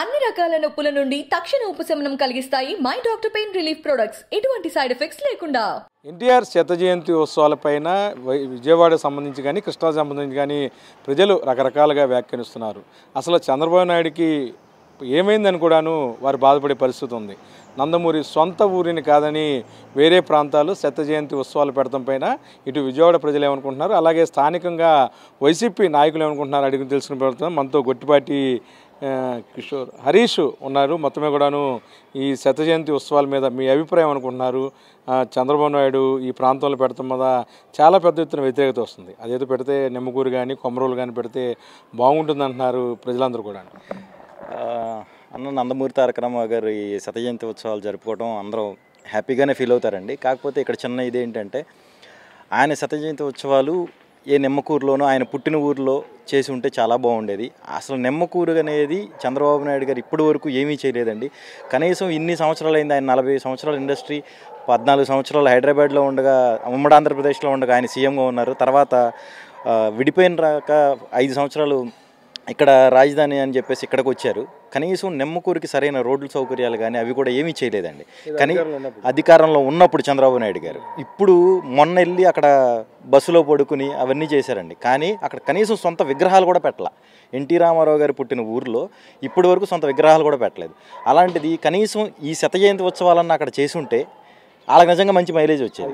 అన్ని రకాల నొప్పుల నుండి తక్షణ ఉపశమనం కలిగిస్తాయి my doctor pain relief products ఎటువంటి సైడ్ ఎఫెక్ట్స్ లేకుండా ఎన్టీఆర్ శత జయంతి ఉత్సవాలపైన విజయవాడకు సంబంధించి కానీ కృష్ణా సంబంధించి కానీ ప్రజలు రకరకాలుగా వ్యాఖ్యానిస్తున్నారు అసలు చంద్రబాబు నాయుడికి ఏమైందని కూడాను వారు బాధపడే పరిస్థితి ఉంది నందమూరి సొంత ఊరిని కాదని వేరే ప్రాంతాలు శత జయంతి ఉత్సవాలు పెడతాం పైన ఇటు విజయవాడ ప్రజలు ఏమనుకుంటున్నారు అలాగే స్థానికంగా వైసీపీ నాయకులు ఏమనుకుంటున్నారు అడిగి తెలుసుకుని పెడుతున్నాం మనతో గొట్టిపాటి కిషోర్ హరీష్ ఉన్నారు మొత్తమే కూడాను ఈ శత జయంతి ఉత్సవాల మీద మీ అభిప్రాయం అనుకుంటున్నారు చంద్రబాబు నాయుడు ఈ ప్రాంతంలో పెడతాం మీద చాలా పెద్ద ఎత్తున వ్యతిరేకత వస్తుంది అదేదో పెడితే నిమ్మకూరు కానీ కొమరూలు కానీ పెడితే బాగుంటుంది అంటున్నారు ప్రజలందరూ కూడా అన్న నందమూరి తారక రామారావు గారి శతజయంతి ఉత్సవాలు జరుపుకోవడం అందరం హ్యాపీగానే ఫీల్ అవుతారండి కాకపోతే ఇక్కడ చిన్న ఇది ఏంటంటే ఆయన శతజయంతి ఉత్సవాలు ఏ నిమ్మకూరులోనో ఆయన పుట్టిన ఊరిలో చేసి ఉంటే చాలా బాగుండేది అసలు నిమ్మకూరు అనేది చంద్రబాబు నాయుడు గారు ఇప్పటి వరకు ఏమీ చేయలేదండి కనీసం ఇన్ని సంవత్సరాలు అయింది ఆయన నలభై సంవత్సరాల ఇండస్ట్రీ పద్నాలుగు సంవత్సరాలు హైదరాబాద్లో ఉండగా ఉమ్మడి ఆంధ్రప్రదేశ్లో ఉండగా ఆయన సీఎంగా ఉన్నారు తర్వాత విడిపోయిన రాక ఐదు సంవత్సరాలు ఇక్కడ రాజధాని అని చెప్పేసి ఇక్కడికి వచ్చారు కనీసం నిమ్మకూరికి సరైన రోడ్ల సౌకర్యాలు కానీ అవి కూడా ఏమీ చేయలేదండి కానీ అధికారంలో ఉన్నప్పుడు చంద్రబాబు నాయుడు గారు ఇప్పుడు మొన్న వెళ్ళి అక్కడ బస్సులో పడుకుని అవన్నీ చేశారండి కానీ అక్కడ కనీసం సొంత విగ్రహాలు కూడా పెట్టాల ఎన్టీ రామారావు గారు పుట్టిన ఊర్లో ఇప్పటి వరకు సొంత విగ్రహాలు కూడా పెట్టలేదు అలాంటిది కనీసం ఈ శత జయంతి ఉత్సవాలన్న అక్కడ చేసుంటే వాళ్ళకి నిజంగా మంచి మైలేజ్ వచ్చేది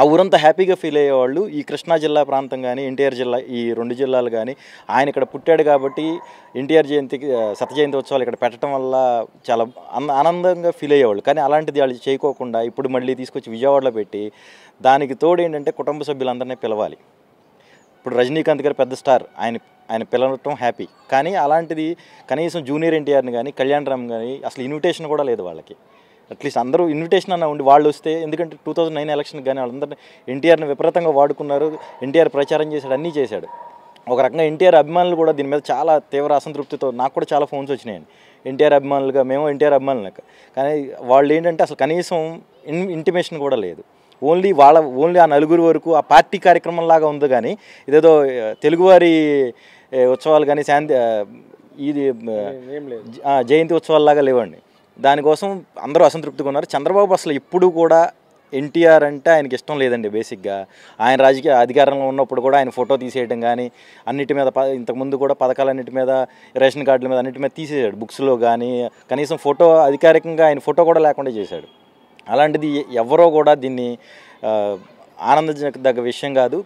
ఆ ఊరంతా హ్యాపీగా ఫీల్ అయ్యేవాళ్ళు ఈ కృష్ణా జిల్లా ప్రాంతం కానీ ఎన్టీఆర్ జిల్లా ఈ రెండు జిల్లాలు కానీ ఆయన ఇక్కడ పుట్టాడు కాబట్టి ఎన్టీఆర్ జయంతికి శత జయంతి ఉత్సవాలు ఇక్కడ పెట్టడం వల్ల చాలా ఆనందంగా ఫీల్ అయ్యేవాళ్ళు కానీ అలాంటిది వాళ్ళు చేయకోకుండా ఇప్పుడు మళ్ళీ తీసుకొచ్చి విజయవాడలో పెట్టి దానికి తోడు ఏంటంటే కుటుంబ సభ్యులందరినీ పిలవాలి ఇప్పుడు రజనీకాంత్ గారు పెద్ద స్టార్ ఆయన ఆయన పిలవటం హ్యాపీ కానీ అలాంటిది కనీసం జూనియర్ ఎన్టీఆర్ని కానీ కళ్యాణ్ రామ్ కానీ అసలు ఇన్విటేషన్ కూడా లేదు వాళ్ళకి అట్లీస్ట్ అందరూ ఇన్విటేషన్ అన్న ఉండి వాళ్ళు వస్తే ఎందుకంటే టూ థౌజండ్ నైన్ ఎలక్షన్ కానీ వాళ్ళందరినీ ఎన్టీఆర్ని విపరీతంగా వాడుకున్నారు ఎన్టీఆర్ ప్రచారం చేశాడు అన్నీ చేశాడు ఒక రకంగా ఎన్టీఆర్ అభిమానులు కూడా దీని మీద చాలా తీవ్ర అసంతృప్తితో నాకు కూడా చాలా ఫోన్స్ వచ్చినాయండి ఎన్టీఆర్ అభిమానులుగా మేము ఎన్టీఆర్ అభిమానులు కానీ వాళ్ళు ఏంటంటే అసలు కనీసం ఇన్ ఇంటిమేషన్ కూడా లేదు ఓన్లీ వాళ్ళ ఓన్లీ ఆ నలుగురు వరకు ఆ పార్టీ కార్యక్రమం లాగా ఉంది కానీ ఇదేదో తెలుగువారి ఉత్సవాలు కానీ శాంతి ఇది జయంతి ఉత్సవాలు లాగా లేవండి దానికోసం అందరూ అసంతృప్తిగా ఉన్నారు చంద్రబాబు అసలు ఎప్పుడు కూడా ఎన్టీఆర్ అంటే ఆయనకి ఇష్టం లేదండి బేసిక్గా ఆయన రాజకీయ అధికారంలో ఉన్నప్పుడు కూడా ఆయన ఫోటో తీసేయడం కానీ అన్నిటి మీద ఇంతకుముందు కూడా పథకాలన్నిటి మీద రేషన్ కార్డుల మీద అన్నిటి మీద తీసేసాడు బుక్స్లో కానీ కనీసం ఫోటో అధికారికంగా ఆయన ఫోటో కూడా లేకుండా చేశాడు అలాంటిది ఎవరో కూడా దీన్ని దగ్గ విషయం కాదు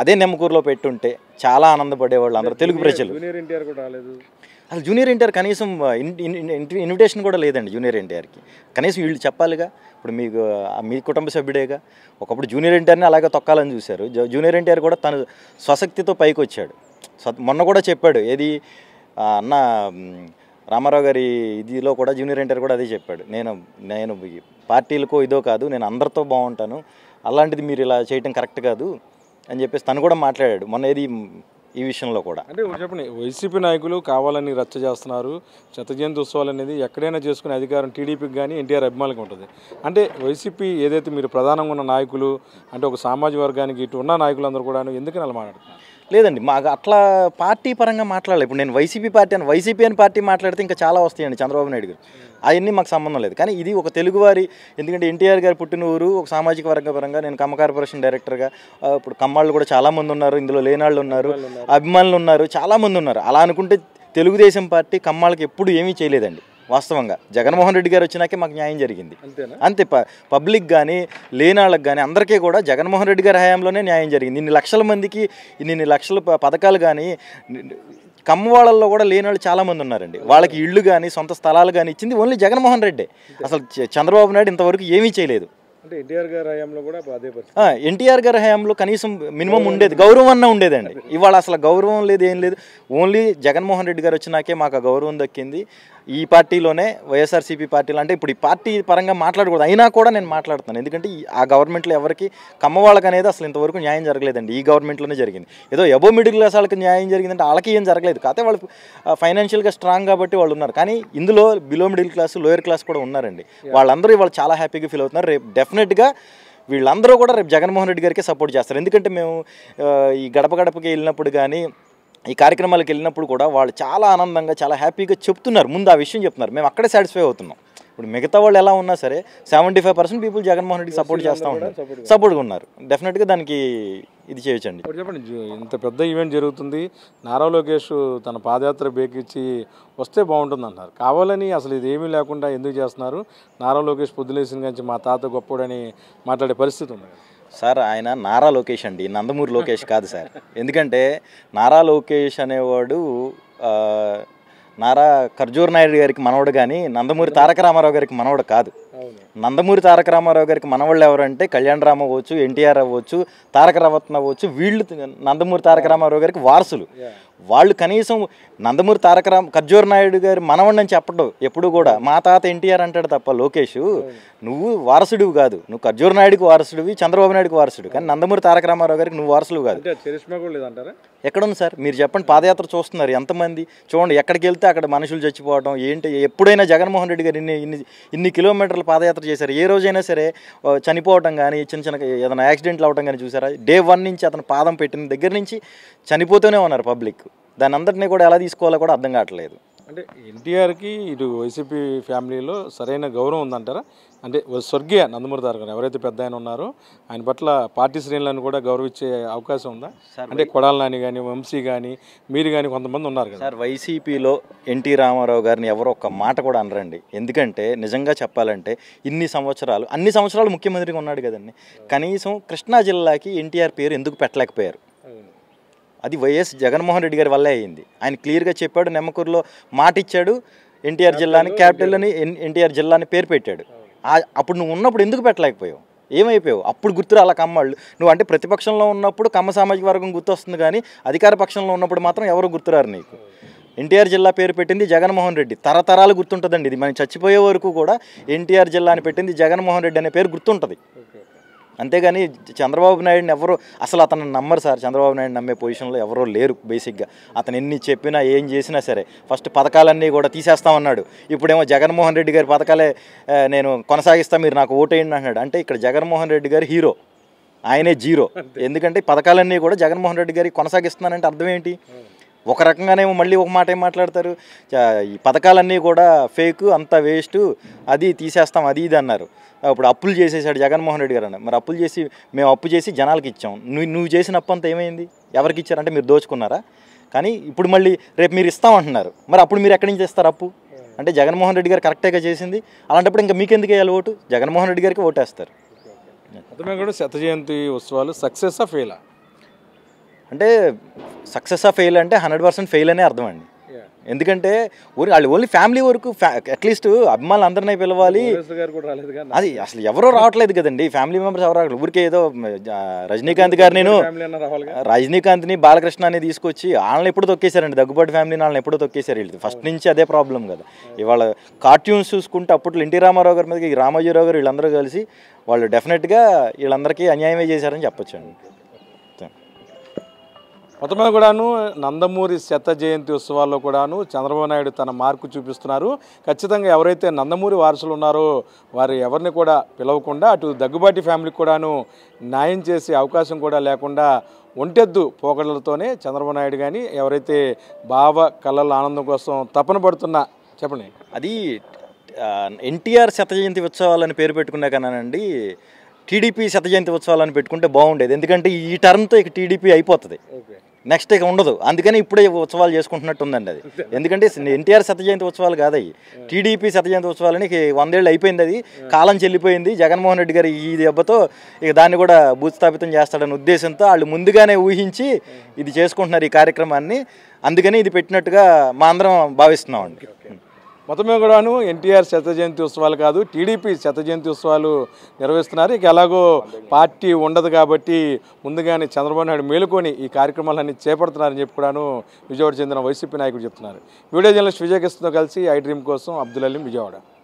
అదే నెమ్మకూరులో పెట్టుంటే చాలా ఆనందపడేవాళ్ళు అందరూ తెలుగు ప్రజలు అసలు జూనియర్ ఎన్టీఆర్ కనీసం ఇన్విటేషన్ కూడా లేదండి జూనియర్ ఎన్టీఆర్కి కనీసం వీళ్ళు చెప్పాలిగా ఇప్పుడు మీకు మీ కుటుంబ సభ్యుడేగా ఒకప్పుడు జూనియర్ ఎన్టీఆర్ని అలాగే తొక్కాలని చూశారు జూనియర్ ఎన్టీఆర్ కూడా తన స్వశక్తితో పైకి వచ్చాడు మొన్న కూడా చెప్పాడు ఏది అన్న రామారావు గారి ఇదిలో కూడా జూనియర్ ఎన్టీఆర్ కూడా అదే చెప్పాడు నేను నేను పార్టీలకో ఇదో కాదు నేను అందరితో బాగుంటాను అలాంటిది మీరు ఇలా చేయటం కరెక్ట్ కాదు అని చెప్పేసి తను కూడా మాట్లాడాడు మొన్న ఏది ఈ విషయంలో కూడా అంటే చెప్పండి వైసీపీ నాయకులు కావాలని రచ్చ చేస్తున్నారు జయంతి ఉత్సవాలు అనేది ఎక్కడైనా చేసుకునే అధికారం టీడీపీకి కానీ ఎన్టీఆర్ అభిమానులకు ఉంటుంది అంటే వైసీపీ ఏదైతే మీరు ప్రధానంగా ఉన్న నాయకులు అంటే ఒక సామాజిక వర్గానికి ఇటు ఉన్న నాయకులందరూ కూడా ఎందుకని అలా మాట్లాడుతున్నారు లేదండి మాకు అట్లా పార్టీ పరంగా మాట్లాడాలి ఇప్పుడు నేను వైసీపీ పార్టీ అని వైసీపీ అని పార్టీ మాట్లాడితే ఇంకా చాలా వస్తాయండి చంద్రబాబు నాయుడు గారు అవన్నీ మాకు సంబంధం లేదు కానీ ఇది ఒక తెలుగువారి ఎందుకంటే ఎన్టీఆర్ గారు పుట్టిన ఊరు ఒక సామాజిక వర్గ పరంగా నేను కమ్మ కార్పొరేషన్ డైరెక్టర్గా ఇప్పుడు కమ్మాళ్ళు కూడా చాలామంది ఉన్నారు ఇందులో లేనాళ్ళు ఉన్నారు అభిమానులు ఉన్నారు చాలామంది ఉన్నారు అలా అనుకుంటే తెలుగుదేశం పార్టీ కమ్మాళ్ళకి ఎప్పుడు ఏమీ చేయలేదండి వాస్తవంగా జగన్మోహన్ రెడ్డి గారు వచ్చినాకే మాకు న్యాయం జరిగింది అంతే పబ్లిక్ కానీ లేనాళ్ళకి కానీ అందరికీ కూడా జగన్మోహన్ రెడ్డి గారి హయాంలోనే న్యాయం జరిగింది ఇన్ని లక్షల మందికి ఇన్ని లక్షల పథకాలు కానీ కమ్మవాళ్ళల్లో కూడా లేని వాళ్ళు చాలామంది ఉన్నారండి వాళ్ళకి ఇళ్ళు కానీ సొంత స్థలాలు కానీ ఇచ్చింది ఓన్లీ జగన్మోహన్ రెడ్డి అసలు చంద్రబాబు నాయుడు ఇంతవరకు ఏమీ చేయలేదు కూడా ఎన్టీఆర్ గారి హయాంలో కనీసం మినిమం ఉండేది గౌరవం అన్న ఉండేదండి ఇవాళ అసలు గౌరవం లేదు ఏం లేదు ఓన్లీ జగన్మోహన్ రెడ్డి గారు వచ్చినాకే మాకు గౌరవం దక్కింది ఈ పార్టీలోనే వైఎస్ఆర్సీపీ పార్టీలు అంటే ఇప్పుడు ఈ పార్టీ పరంగా మాట్లాడకూడదు అయినా కూడా నేను మాట్లాడుతాను ఎందుకంటే ఆ గవర్నమెంట్లో ఎవరికి కమ్మవాళ్ళకి అనేది అసలు ఇంతవరకు న్యాయం జరగలేదండి ఈ గవర్నమెంట్లోనే జరిగింది ఏదో ఎబో మిడిల్ క్లాస్ వాళ్ళకి న్యాయం జరిగిందంటే వాళ్ళకి ఏం జరగలేదు కాకపోతే వాళ్ళు ఫైనాన్షియల్గా స్ట్రాంగ్ కాబట్టి వాళ్ళు ఉన్నారు కానీ ఇందులో below middle class lower class కూడా ఉన్నారండి వాళ్ళందరూ ఇవాళ చాలా హ్యాపీగా ఫీల్ అవుతున్నారు రేపు డెఫినెట్గా వీళ్ళందరూ కూడా రేపు జగన్మోహన్ రెడ్డి గారికి సపోర్ట్ చేస్తారు ఎందుకంటే మేము ఈ గడప గడపకి వెళ్ళినప్పుడు కానీ ఈ కార్యక్రమాలకు వెళ్ళినప్పుడు కూడా వాళ్ళు చాలా ఆనందంగా చాలా హ్యాపీగా చెప్తున్నారు ముందు ఆ విషయం చెప్తున్నారు మేము అక్కడే సాటిస్ఫై అవుతున్నాం ఇప్పుడు మిగతా వాళ్ళు ఎలా ఉన్నా సరే seventy five percent people Jaganmohan Reddy support చేస్తూ ఉన్నారు సపోర్ట్గా ఉన్నారు డెఫినెట్గా దానికి ఇది చేయొచ్చండి చెప్పండి ఇంత పెద్ద ఈవెంట్ జరుగుతుంది నారా లోకేష్ తన పాదయాత్ర బేకిచ్చి వస్తే బాగుంటుంది అంటున్నారు కావాలని అసలు ఇది ఏమీ లేకుండా ఎందుకు చేస్తున్నారు నారా లోకేష్ పొద్దులేసిన నుంచి మా తాత గొప్పడని మాట్లాడే పరిస్థితి ఉంది సార్ ఆయన నారా లోకేష్ అండి నందమూరి లోకేష్ కాదు సార్ ఎందుకంటే నారా లోకేష్ అనేవాడు నారా ఖర్జూర్ నాయుడు గారికి మనవడు కానీ నందమూరి తారక రామారావు గారికి మనవడు కాదు నందమూరి తారక రామారావు గారికి మనవాళ్ళు ఎవరంటే కళ్యాణ్ రామ్ అవ్వచ్చు ఎన్టీఆర్ అవ్వచ్చు తారక రవత్న అవ్వచ్చు వీళ్ళు నందమూరి తారక రామారావు గారికి వారసులు వాళ్ళు కనీసం నందమూరి తారక రామ ఖర్జూర్ నాయుడు గారి మనవాడిని చెప్పడం ఎప్పుడు కూడా మా తాత ఎన్టీఆర్ అంటాడు తప్ప లోకేష్ నువ్వు వారసుడివి కాదు నువ్వు ఖర్జూర్ నాయుడికి వారసుడివి చంద్రబాబు నాయుడుకి వారసుడు కానీ నందమూరి తారక రామారావు గారికి నువ్వు వారసులు కాదు ఎక్కడుంది సార్ మీరు చెప్పండి పాదయాత్ర చూస్తున్నారు ఎంతమంది చూడండి ఎక్కడికి వెళ్తే అక్కడ మనుషులు చచ్చిపోవడం ఏంటి ఎప్పుడైనా జగన్మోహన్ రెడ్డి గారు ఇన్ని ఇన్ని ఇన్ని కిలోమీటర్లు కిలోమీటర్లు పాదయాత్ర చేశారు ఏ రోజైనా సరే చనిపోవటం కానీ చిన్న చిన్న ఏదైనా యాక్సిడెంట్లు అవటం కానీ చూసారా డే వన్ నుంచి అతను పాదం పెట్టిన దగ్గర నుంచి చనిపోతూనే ఉన్నారు పబ్లిక్ దాని అందరినీ కూడా ఎలా తీసుకోవాలో కూడా అర్థం కావట్లేదు అంటే ఎన్టీఆర్కి ఇటు వైసీపీ ఫ్యామిలీలో సరైన గౌరవం ఉందంటారా అంటే స్వర్గీయ నందమూరి తారక ఎవరైతే పెద్ద ఆయన ఉన్నారో ఆయన పట్ల పార్టీ శ్రేణులను కూడా గౌరవించే అవకాశం ఉందా అంటే కొడాల నాని కానీ వంశీ కానీ మీరు కానీ కొంతమంది ఉన్నారు కదా సార్ వైసీపీలో ఎన్టీ రామారావు గారిని ఎవరు ఒక్క మాట కూడా అనరండి ఎందుకంటే నిజంగా చెప్పాలంటే ఇన్ని సంవత్సరాలు అన్ని సంవత్సరాలు ముఖ్యమంత్రిగా ఉన్నాడు కదండి కనీసం కృష్ణా జిల్లాకి ఎన్టీఆర్ పేరు ఎందుకు పెట్టలేకపోయారు అది వైఎస్ జగన్మోహన్ రెడ్డి గారి వల్లే అయింది ఆయన క్లియర్గా చెప్పాడు నెమ్మకూరులో మాట ఇచ్చాడు ఎన్టీఆర్ జిల్లాని క్యాపిటల్ అని ఎన్టీఆర్ జిల్లాని పేరు పెట్టాడు అప్పుడు నువ్వు ఉన్నప్పుడు ఎందుకు పెట్టలేకపోయావు ఏమైపోయావు అప్పుడు గుర్తురా అలా కమ్మళ్ళు నువ్వు అంటే ప్రతిపక్షంలో ఉన్నప్పుడు కమ్మ సామాజిక వర్గం గుర్తొస్తుంది కానీ అధికార పక్షంలో ఉన్నప్పుడు మాత్రం ఎవరు గుర్తురారు నీకు ఎన్టీఆర్ జిల్లా పేరు పెట్టింది జగన్మోహన్ రెడ్డి తరతరాలు గుర్తుంటుందండి ఇది మనం చచ్చిపోయే వరకు కూడా ఎన్టీఆర్ జిల్లాని పెట్టింది జగన్మోహన్ రెడ్డి అనే పేరు గుర్తుంటుంది అంతేగాని చంద్రబాబు నాయుడుని ఎవరు అసలు అతను నమ్మరు సార్ చంద్రబాబు నాయుడు నమ్మే పొజిషన్లో ఎవరో లేరు బేసిక్గా అతను ఎన్ని చెప్పినా ఏం చేసినా సరే ఫస్ట్ పథకాలన్నీ కూడా తీసేస్తామన్నాడు ఇప్పుడేమో జగన్మోహన్ రెడ్డి గారి పథకాలే నేను కొనసాగిస్తా మీరు నాకు ఓటేయండి అంటున్నాడు అంటే ఇక్కడ జగన్మోహన్ రెడ్డి గారు హీరో ఆయనే జీరో ఎందుకంటే పథకాలన్నీ కూడా జగన్మోహన్ రెడ్డి గారికి కొనసాగిస్తున్నానంటే అర్థం ఏంటి ఒక రకంగానేమో మళ్ళీ ఒక మాట ఏం మాట్లాడతారు ఈ పథకాలన్నీ కూడా ఫేక్ అంత వేస్ట్ అది తీసేస్తాం అది ఇది అన్నారు ఇప్పుడు అప్పులు చేసేసాడు జగన్మోహన్ రెడ్డి గారు అన్న మరి అప్పులు చేసి మేము అప్పు చేసి జనాలకి ఇచ్చాం నువ్వు నువ్వు చేసిన అప్పు అంతా ఏమైంది ఎవరికి ఇచ్చారంటే మీరు దోచుకున్నారా కానీ ఇప్పుడు మళ్ళీ రేపు మీరు ఇస్తామంటున్నారు మరి అప్పుడు మీరు ఎక్కడి నుంచి ఇస్తారు అప్పు అంటే జగన్మోహన్ రెడ్డి గారు కరెక్టేగా చేసింది అలాంటప్పుడు ఇంకా మీకు ఎందుకు వేయాలి ఓటు జగన్మోహన్ రెడ్డి గారికి ఓటేస్తారు శత జయంతి ఉత్సవాలు సక్సెస్ ఆ ఫెయిలా అంటే సక్సెస్ ఆ ఫెయిల్ అంటే హండ్రెడ్ పర్సెంట్ ఫెయిల్ అనే అర్థం అండి ఎందుకంటే వాళ్ళు ఓన్లీ ఫ్యామిలీ వరకు అట్లీస్ట్ అభిమానులు అందరినీ పిలవాలి అది అసలు ఎవరో రావట్లేదు కదండి ఫ్యామిలీ మెంబర్స్ ఎవరు రావట్లేదు ఊరికే ఏదో రజనీకాంత్ గారు నేను రజనీకాంత్ని అని తీసుకొచ్చి వాళ్ళని ఎప్పుడు తొక్కేశారండి దగ్గుబాటు ఫ్యామిలీని వాళ్ళని ఎప్పుడు తొక్కేశారు వీళ్ళు ఫస్ట్ నుంచి అదే ప్రాబ్లం కదా ఇవాళ కార్టూన్స్ చూసుకుంటే అప్పట్లో ఎన్టీ రామారావు గారి మీద రామోజీరావు గారు వీళ్ళందరూ కలిసి వాళ్ళు డెఫినెట్గా వీళ్ళందరికీ అన్యాయమే చేశారని చెప్పొచ్చండి మొత్తమే కూడాను నందమూరి శత జయంతి ఉత్సవాల్లో కూడాను చంద్రబాబు నాయుడు తన మార్కు చూపిస్తున్నారు ఖచ్చితంగా ఎవరైతే నందమూరి వారసులు ఉన్నారో వారు ఎవరిని కూడా పిలవకుండా అటు దగ్గుబాటి ఫ్యామిలీకి కూడాను న్యాయం చేసే అవకాశం కూడా లేకుండా ఒంటెద్దు పోకడలతోనే చంద్రబాబు నాయుడు కానీ ఎవరైతే భావ కళల ఆనందం కోసం తపన పడుతున్న చెప్పండి అది ఎన్టీఆర్ శత జయంతి ఉత్సవాలని పేరు పెట్టుకున్నా కన్నానండి టీడీపీ శత జయంతి ఉత్సవాలని పెట్టుకుంటే బాగుండేది ఎందుకంటే ఈ టర్మ్తో ఇక టీడీపీ అయిపోతుంది నెక్స్ట్ ఇక ఉండదు అందుకని ఇప్పుడే ఉత్సవాలు చేసుకుంటున్నట్టు ఉందండి అది ఎందుకంటే ఎన్టీఆర్ జయంతి ఉత్సవాలు కాదు అవి టీడీపీ శతజయంతి ఉత్సవాలని వందేళ్ళు అయిపోయింది అది కాలం చెల్లిపోయింది జగన్మోహన్ రెడ్డి గారు ఈ దెబ్బతో ఇక దాన్ని కూడా భూస్థాపితం చేస్తాడనే ఉద్దేశంతో వాళ్ళు ముందుగానే ఊహించి ఇది చేసుకుంటున్నారు ఈ కార్యక్రమాన్ని అందుకని ఇది పెట్టినట్టుగా మా అందరం భావిస్తున్నామండి మొత్తమే కూడాను ఎన్టీఆర్ శత జయంతి ఉత్సవాలు కాదు టీడీపీ శత జయంతి ఉత్సవాలు నిర్వహిస్తున్నారు ఇక ఎలాగో పార్టీ ఉండదు కాబట్టి ముందుగానే చంద్రబాబు నాయుడు మేలుకొని ఈ కార్యక్రమాలన్నీ చేపడుతున్నారని చెప్పి కూడాను విజయవాడ చెందిన వైసీపీ నాయకుడు చెప్తున్నారు వీడియో జర్నలిస్ట్ విజయకృష్ణతో కలిసి ఐ డ్రీమ్ కోసం అబ్దుల్ అలీం విజయవాడ